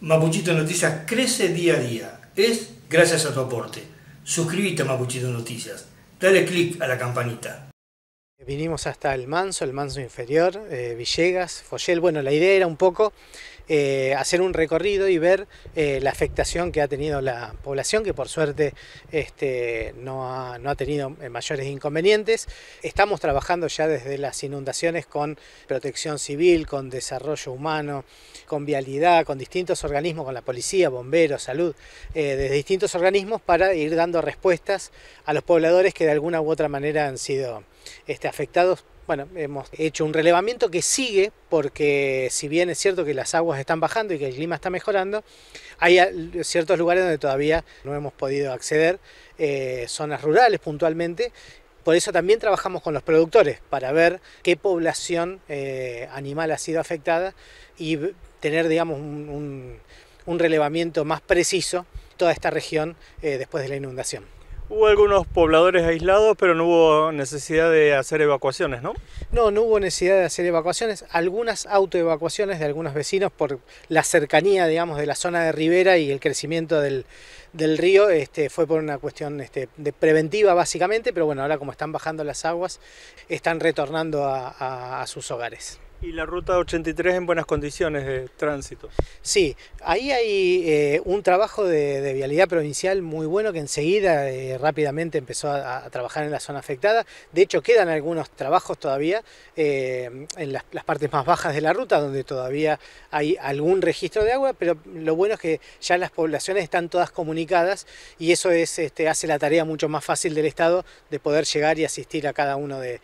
Mapuchito Noticias crece día a día. Es gracias a tu aporte. Suscríbete a Mapuchito Noticias. Dale click a la campanita. Vinimos hasta el Manso, el Manso Inferior, eh, Villegas, Foyel. Bueno, la idea era un poco eh, hacer un recorrido y ver eh, la afectación que ha tenido la población, que por suerte este, no, ha, tenido eh, mayores inconvenientes. Estamos trabajando ya desde las inundaciones con protección civil, con desarrollo humano, con vialidad, con distintos organismos, con la policía, bomberos, salud, desde distintos organismos para ir dando respuestas a los pobladores que de alguna u otra manera han sido este, afectados bueno, hemos hecho un relevamiento que sigue porque si bien es cierto que las aguas están bajando y que el clima está mejorando, hay ciertos lugares donde todavía no hemos podido acceder, eh, zonas rurales puntualmente, por eso también trabajamos con los productores para ver qué población eh, animal ha sido afectada y tener, digamos, un, relevamiento más preciso toda esta región eh, después de la inundación. Hubo algunos pobladores aislados, pero no hubo necesidad de hacer evacuaciones, ¿no? No, no hubo necesidad de hacer evacuaciones. Algunas autoevacuaciones de algunos vecinos por la cercanía, digamos, de la zona de ribera y el crecimiento del, río este, fue por una cuestión este, de preventiva, básicamente, pero bueno, ahora como están bajando las aguas, están retornando a sus hogares. Y la ruta 83 en buenas condiciones de tránsito. Sí, ahí hay eh, un trabajo de, vialidad provincial muy bueno que enseguida eh, rápidamente empezó a, trabajar en la zona afectada. De hecho, quedan algunos trabajos todavía eh, en las, partes más bajas de la ruta donde todavía hay algún registro de agua, pero lo bueno es que ya las poblaciones están todas comunicadas y eso es, este, hace la tarea mucho más fácil del Estado de poder llegar y asistir a cada uno de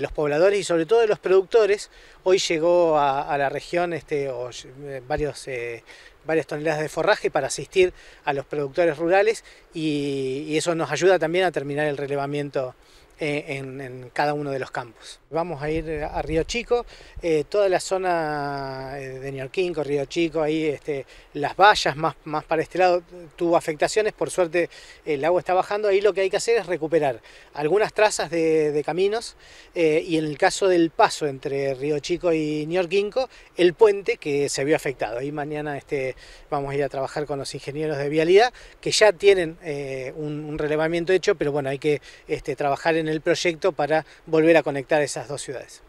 los pobladores y sobre todo de los productores Hoy llegó a, la región este, eh, varios, eh, varias toneladas de forraje para asistir a los productores rurales y, y eso nos ayuda también a terminar el relevamiento eh, en, cada uno de los campos. Vamos a ir eh, a Río Chico, eh, toda la zona de Niorkinco, Río Chico, ahí este, las vallas más, más para este lado tuvo afectaciones, por suerte el agua está bajando, ahí lo que hay que hacer es recuperar algunas trazas de, caminos y en el caso del paso entre Río Chico y Niorkinco el puente que se vio afectado. Ahí mañana este, vamos a ir a trabajar con los ingenieros de vialidad que ya tienen un, relevamiento hecho, pero bueno, hay que este, trabajar en en el proyecto para volver a conectar esas dos ciudades.